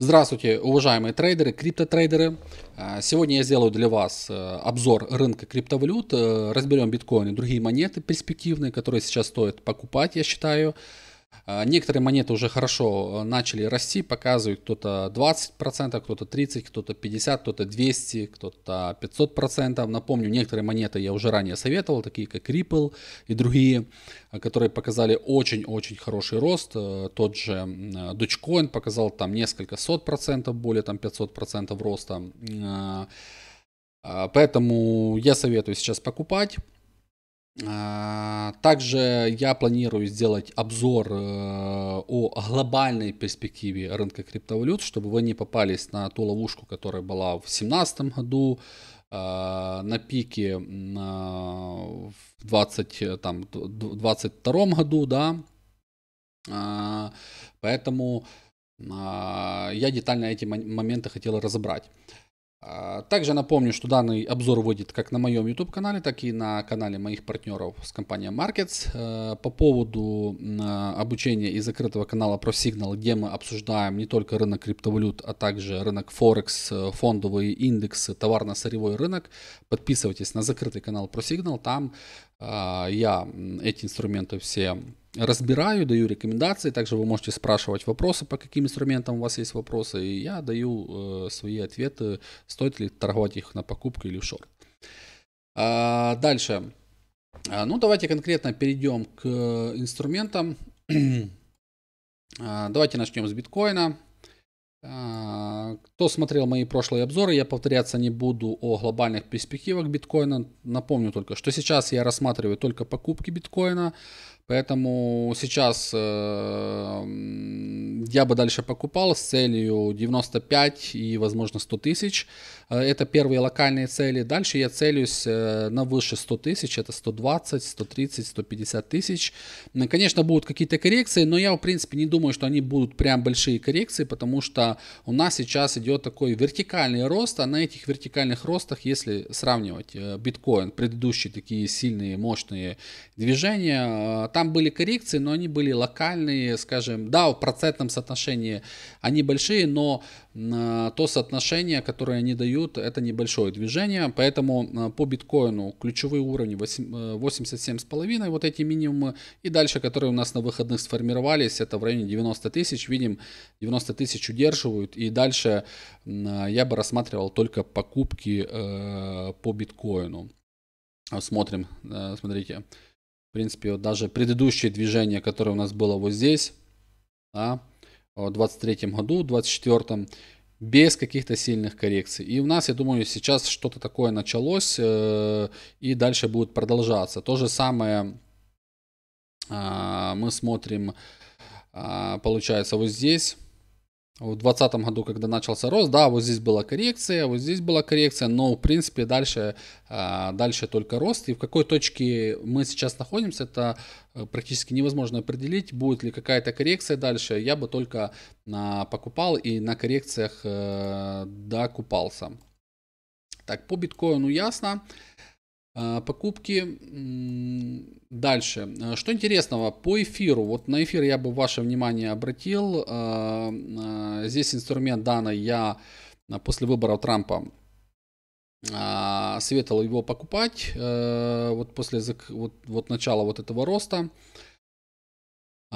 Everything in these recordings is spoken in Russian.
Здравствуйте, уважаемые трейдеры, криптотрейдеры. А, сегодня я сделаю для вас э, обзор рынка криптовалют. Э, разберем биткоин и другие монеты перспективные, которые сейчас стоит покупать, я считаю. А, некоторые монеты уже хорошо э, начали расти, показывают кто-то 20%, кто-то 30%, кто-то 50%, кто-то 200%, кто-то 500%. Напомню, некоторые монеты я уже ранее советовал, такие как Ripple и другие, э, которые показали очень-очень хороший рост. Э, тот же Dogecoin показал там несколько сот процентов, более там 500% роста. А, поэтому я советую сейчас покупать. А, также я планирую сделать обзор э, о глобальной перспективе рынка криптовалют, чтобы вы не попались на ту ловушку, которая была в 2017 году, а, на пике а, в 20, э, там, 22 году, да. Поэтому я детально эти моменты хотел разобрать. А, также напомню, что данный обзор выйдет как на моем YouTube-канале, так и на канале моих партнеров с компанией Markets. Э, по поводу а, обучения и закрытого канала ProSignal, где мы обсуждаем не только рынок криптовалют, а также рынок Forex, э, фондовые индексы, товарно-сырьевой рынок, подписывайтесь на закрытый канал ProSignal. Там а, я эти инструменты все разбираю, даю рекомендации. Также вы можете спрашивать вопросы, по каким инструментам у вас есть вопросы. И я даю э, свои ответы, стоит ли торговать их на покупку или в шорт. А, дальше. А, ну, давайте конкретно перейдем к э, инструментам. Давайте начнем с биткоина. А, кто смотрел мои прошлые обзоры, я повторяться не буду о глобальных перспективах биткоина. Напомню только, что сейчас я рассматриваю только покупки биткоина. Поэтому сейчас эм, я бы дальше покупал с целью 95 и, возможно, 100 тысяч. Э, это первые локальные цели. Дальше я целюсь э, на выше 100 тысяч. Это 120, 130, 150 тысяч. Конечно, будут какие-то коррекции, но я, в принципе, не думаю, что они будут прям большие коррекции, потому что у нас сейчас идет такой вертикальный рост, а на этих вертикальных ростах, если сравнивать э, биткоин, предыдущие такие сильные, мощные движения, там были коррекции, но они были локальные, скажем, да, в процентном соотношении они большие, но э, то соотношение, которое они дают, это небольшое движение, поэтому э, по биткоину ключевые уровни 87,5, э, вот эти минимумы, и дальше, которые у нас на выходных сформировались, это в районе 90 тысяч, видим, 90 тысяч удерживают, и дальше я бы рассматривал только покупки по биткоину. Смотрим, смотрите. В принципе, вот даже предыдущее движение, которое у нас было вот здесь, да, в 23 году, в 24 без каких-то сильных коррекций. И у нас, я думаю, сейчас что-то такое началось э, и дальше будет продолжаться. То же самое э, мы смотрим, э, получается, вот здесь в 2020 году, когда начался рост, да, вот здесь была коррекция, вот здесь была коррекция, но в принципе дальше, а, дальше только рост. И в какой точке мы сейчас находимся, это э, практически невозможно определить, будет ли какая-то коррекция дальше. Я бы только а, покупал и на коррекциях э, докупался. Так, по биткоину ясно. А, покупки дальше. А, что интересного по эфиру? Вот на эфир я бы ваше внимание обратил. А, здесь инструмент данный я после выборов Трампа советовал его покупать. Э, вот после вот, вот начала вот этого роста.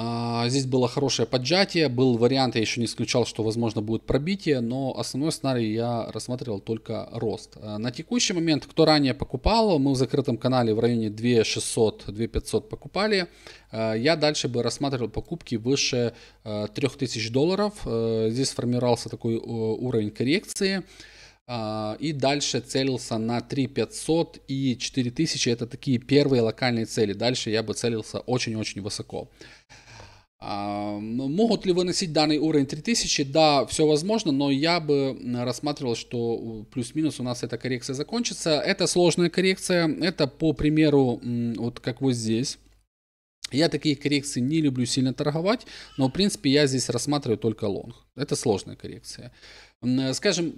А, здесь было хорошее поджатие, был вариант, я еще не исключал, что возможно будет пробитие, но основной сценарий я рассматривал только рост. А, на текущий момент, кто ранее покупал, мы в закрытом канале в районе 2600-2500 покупали. А, я дальше бы рассматривал покупки выше 3000 долларов. Здесь формировался такой уровень коррекции. И дальше целился на 3500 и 4000. Это такие первые локальные цели. Дальше я бы целился очень-очень высоко. А, могут ли выносить данный уровень 3000? Да, все возможно, но я бы рассматривал, что плюс-минус у нас эта коррекция закончится. Это сложная коррекция, это по примеру, вот как вот здесь. Я такие коррекции не люблю сильно торговать, но в принципе я здесь рассматриваю только лонг. Это сложная коррекция скажем,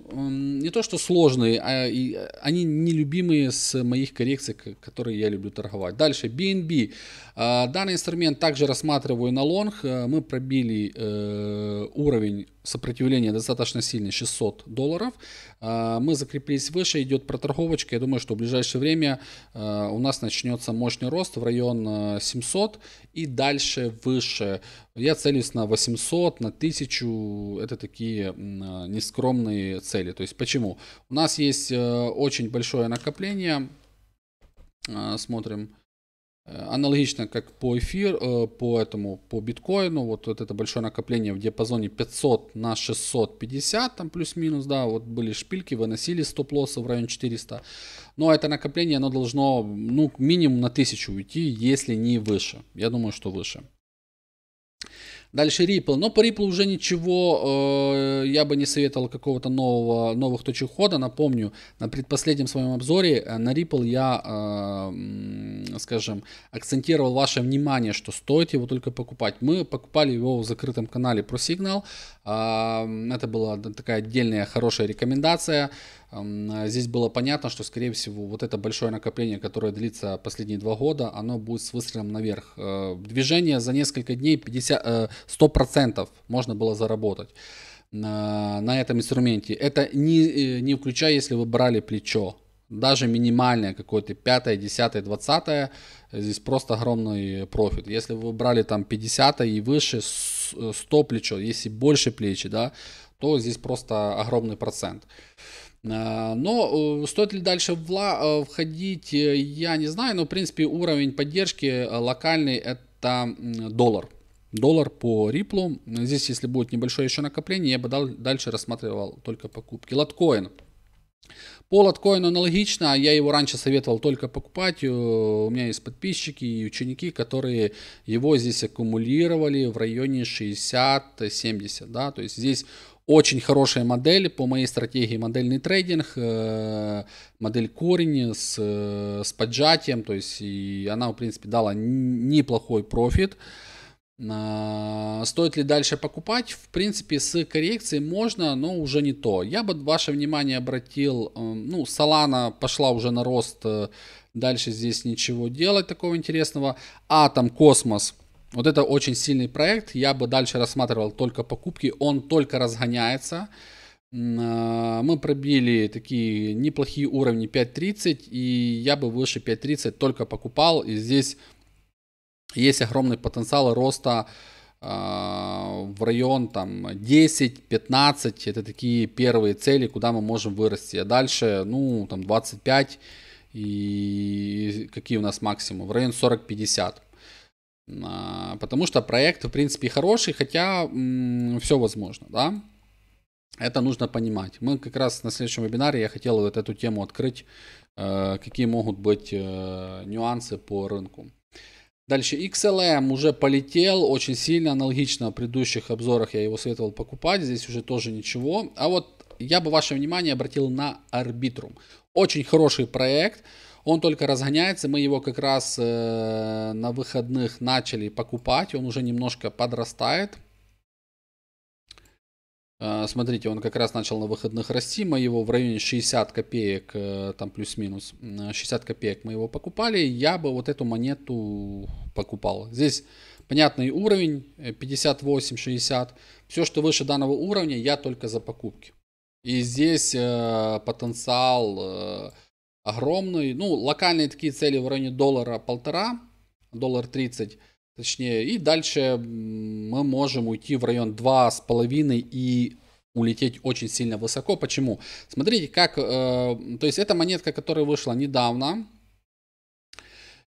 не то что сложные, а и они нелюбимые с моих коррекций, которые я люблю торговать. Дальше BNB. А, данный инструмент также рассматриваю на лонг. Э, мы пробили э, уровень сопротивления достаточно сильный, 600 долларов. А, мы закрепились выше, идет проторговочка. Я думаю, что в ближайшее время э, у нас начнется мощный рост в район 700 и дальше выше. Я целюсь на 800, на 1000. Это такие а, нескромные цели. То есть почему? У нас есть э, очень большое накопление. А, смотрим. Э, аналогично как по эфир, э, по этому, по биткоину, вот, вот это большое накопление в диапазоне 500 на 650, там плюс-минус, да, вот были шпильки, выносили стоп-лоссы в район 400, но это накопление, оно должно, ну, минимум на 1000 уйти, если не выше, я думаю, что выше. Дальше Ripple. Но по Ripple уже ничего э, я бы не советовал какого-то нового, новых точек хода. Напомню, на предпоследнем своем обзоре э, на Ripple я, э, скажем, акцентировал ваше внимание, что стоит его только покупать. Мы покупали его в закрытом канале про Signal. Э, это была такая отдельная хорошая рекомендация. Здесь было понятно, что, скорее всего, вот это большое накопление, которое длится последние два года, оно будет с выстрелом наверх. Э, движение за несколько дней 50, 100% э, можно было заработать на, э, на этом инструменте. Это не, не включая, если вы брали плечо. Даже минимальное какое-то 5, 10, 20, здесь просто огромный профит. Если вы брали там 50 и выше, 100 плечо, если больше плечи, да, то здесь просто огромный процент. Э, но э, стоит ли дальше э, входить, я не знаю, но в принципе уровень поддержки локальный это доллар. Доллар по Ripple. Здесь, если будет небольшое еще накопление, я бы дал, дальше рассматривал только покупки. Лоткоин. По лоткоину аналогично, я его раньше советовал только покупать, у меня есть подписчики и ученики, которые его здесь аккумулировали в районе 60-70, да, то есть здесь очень хорошая модель по моей стратегии модельный трейдинг, э, модель корень с, э, с поджатием, то есть и она, в принципе, дала неплохой профит. А, стоит ли дальше покупать? В принципе, с коррекцией можно, но уже не то. Я бы ваше внимание обратил, э, ну, Solana пошла уже на рост, дальше здесь ничего делать такого интересного. Атом, Космос – вот это очень сильный проект. Я бы дальше рассматривал только покупки. Он только разгоняется. Э, мы пробили такие неплохие уровни 5.30, и я бы выше 5.30 только покупал. И здесь есть огромный потенциал роста э, в район там 10-15. Это такие первые цели, куда мы можем вырасти. А дальше, ну, там 25 и какие у нас максимум. В район 40-50. А, потому что проект, в принципе, хороший, хотя м- все возможно, да. Это нужно понимать. Мы как раз на следующем вебинаре я хотел вот эту тему открыть, э- какие могут быть э- нюансы по рынку. Дальше XLM эм уже полетел очень сильно, аналогично в предыдущих обзорах я его советовал покупать, здесь уже тоже ничего. А вот я бы ваше внимание обратил на Arbitrum. Очень хороший проект, он только разгоняется, мы его как раз э, на выходных начали покупать, он уже немножко подрастает. Э, смотрите, он как раз начал на выходных расти, мы его в районе 60 копеек, э, там плюс-минус, 60 копеек мы его покупали, я бы вот эту монету покупал. Здесь понятный уровень, 58-60, все, что выше данного уровня, я только за покупки. И здесь э, потенциал... Э, огромный. Ну, локальные такие цели в районе доллара полтора, доллар тридцать, точнее. И дальше мы можем уйти в район два с половиной и улететь очень сильно высоко. Почему? Смотрите, как... Э, то есть это монетка, которая вышла недавно.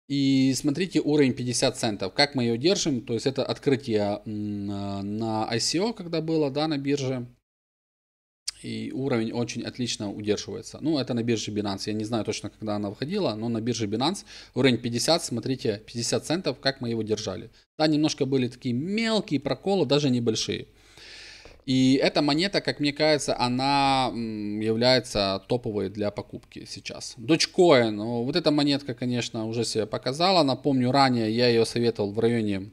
И смотрите уровень 50 центов, как мы ее держим, то есть это открытие э, на ICO, когда было, да, на бирже, и уровень очень отлично удерживается. Ну, это на бирже Binance. Я не знаю точно, когда она выходила, но на бирже Binance уровень 50, смотрите, 50 центов, как мы его держали. Да, немножко были такие мелкие проколы, даже небольшие. И эта монета, как мне кажется, она является топовой для покупки сейчас. Dogecoin, ну, вот эта монетка, конечно, уже себя показала. Напомню, ранее я ее советовал в районе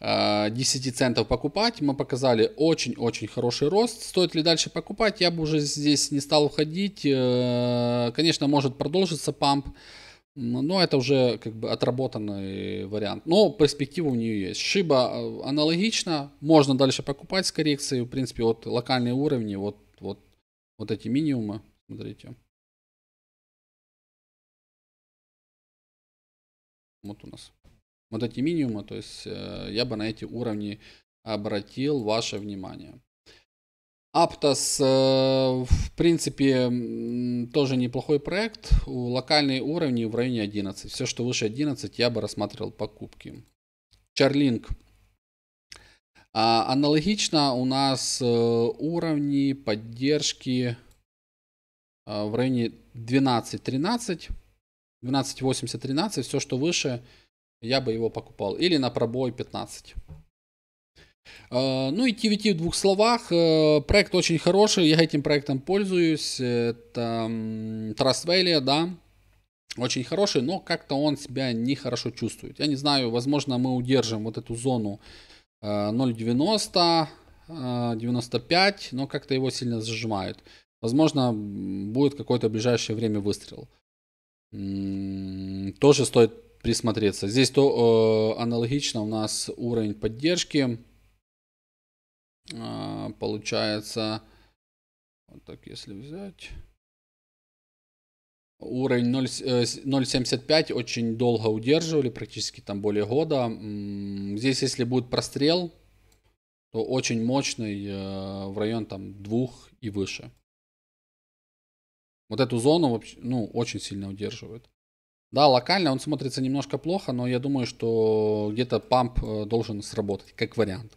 10 э, центов покупать. Мы показали очень-очень хороший рост. Стоит ли дальше покупать, я бы уже здесь не стал уходить. Э, конечно, может продолжиться памп, но это уже как бы отработанный вариант. Но перспектива у нее есть. Шиба э, аналогично, можно дальше покупать с коррекцией. В принципе, вот локальные уровни, вот, вот, вот эти минимумы, смотрите. Вот у нас вот эти минимумы, то есть э, я бы на эти уровни обратил ваше внимание. Аптос, э, в принципе, тоже неплохой проект. У локальные уровни в районе 11. Все, что выше 11, я бы рассматривал покупки. Чарлинг. А, аналогично у нас э, уровни поддержки в районе 12-13. 12-80, 13 Все, что выше, я бы его покупал. Или на пробой 15. А, ну и TVT в двух словах. Э, проект очень хороший, я этим проектом пользуюсь. Это Trust Valley, да, очень хороший, но как-то он себя нехорошо чувствует. Я не знаю, возможно, мы удержим вот эту зону 0.90, э, 95, э, но как-то его сильно зажимают. Возможно, будет какое-то ближайшее время выстрел. Тоже стоит присмотреться. Здесь то э, аналогично у нас уровень поддержки. Э, получается, вот так если взять. Уровень 0.75 э, очень долго удерживали, практически там более года. Здесь, если будет прострел, то очень мощный э, в район там двух и выше. Вот эту зону ну, очень сильно удерживает. Да, локально он смотрится немножко плохо, но я думаю, что где-то памп э, должен сработать, как вариант.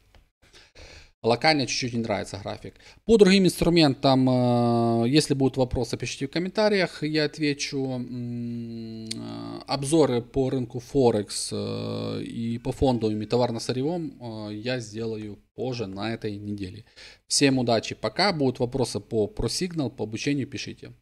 Локально чуть-чуть не нравится график. По другим инструментам, э, если будут вопросы, пишите в комментариях, я отвечу. Э, обзоры по рынку Форекс и по фондовым и товарно-сырьевым я сделаю позже на этой неделе. Всем удачи, пока. Будут вопросы по ProSignal, по обучению, пишите.